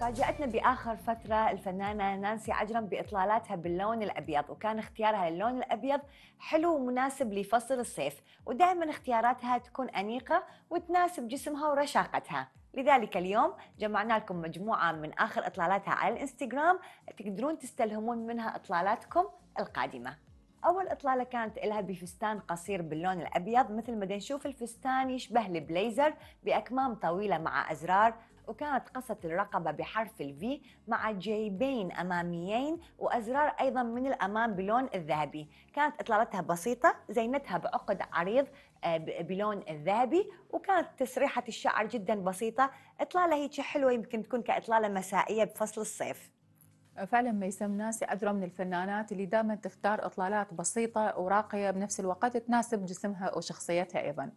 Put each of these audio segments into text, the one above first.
فاجأتنا بآخر فترة الفنانة نانسي عجرم بإطلالاتها باللون الأبيض وكان اختيارها للون الأبيض حلو ومناسب لفصل الصيف ودائما اختياراتها تكون أنيقة وتناسب جسمها ورشاقتها لذلك اليوم جمعنا لكم مجموعة من آخر إطلالاتها على الإنستغرام تقدرون تستلهمون منها إطلالاتكم القادمة اول اطلاله كانت لها بفستان قصير باللون الابيض مثل ما نشوف الفستان يشبه البليزر باكمام طويله مع ازرار وكانت قصة الرقبة بحرف الفي مع جيبين أماميين وأزرار أيضا من الأمام بلون الذهبي كانت إطلالتها بسيطة زينتها بعقد عريض آه، بلون الذهبي وكانت تسريحة الشعر جدا بسيطة إطلالة هيك حلوة يمكن تكون كإطلالة مسائية بفصل الصيف فعلا ميسم ناسي أدرى من الفنانات اللي دائما تختار إطلالات بسيطة وراقية بنفس الوقت تناسب جسمها وشخصيتها أيضا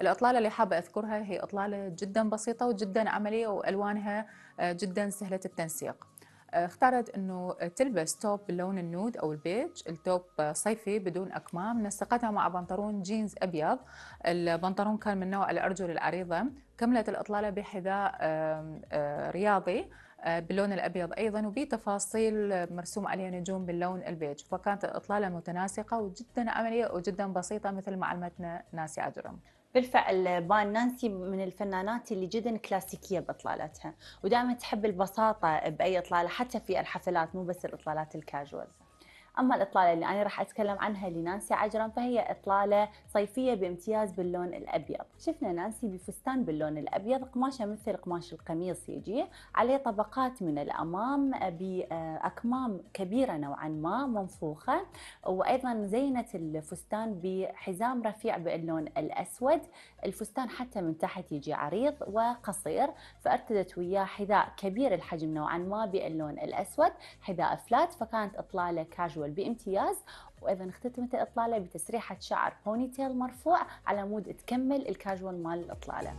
الإطلالة اللي حابة أذكرها هي إطلالة جدا بسيطة وجدا عملية وألوانها آه، جدا سهلة التنسيق اختارت انه تلبس توب باللون النود او البيج التوب صيفي بدون اكمام نسقتها مع بنطلون جينز ابيض البنطلون كان من نوع الارجل العريضه كملت الاطلاله بحذاء آه، رياضي آه، باللون الابيض ايضا وبتفاصيل مرسوم عليها نجوم باللون البيج فكانت الاطلاله متناسقه وجدا عمليه وجدا بسيطه مثل ما علمتنا ناسي اجرم بالفعل بان نانسي من الفنانات اللي جدا كلاسيكيه باطلالتها ودائما تحب البساطه باي اطلاله حتى في الحفلات مو بس الاطلالات الكاجوال أما الإطلالة اللي أنا راح أتكلم عنها لنانسي عجرم فهي إطلالة صيفية بامتياز باللون الأبيض شفنا نانسي بفستان باللون الأبيض قماشة مثل قماش القميص يجي عليه طبقات من الأمام بأكمام كبيرة نوعا ما منفوخة وأيضا زينت الفستان بحزام رفيع باللون الأسود الفستان حتى من تحت يجي عريض وقصير فارتدت وياه حذاء كبير الحجم نوعا ما باللون الأسود حذاء فلات فكانت إطلالة كاجوال الأول بامتياز وإذا اختتمت الإطلالة بتسريحة شعر بوني تيل مرفوع على مود تكمل الكاجوال مال الإطلالة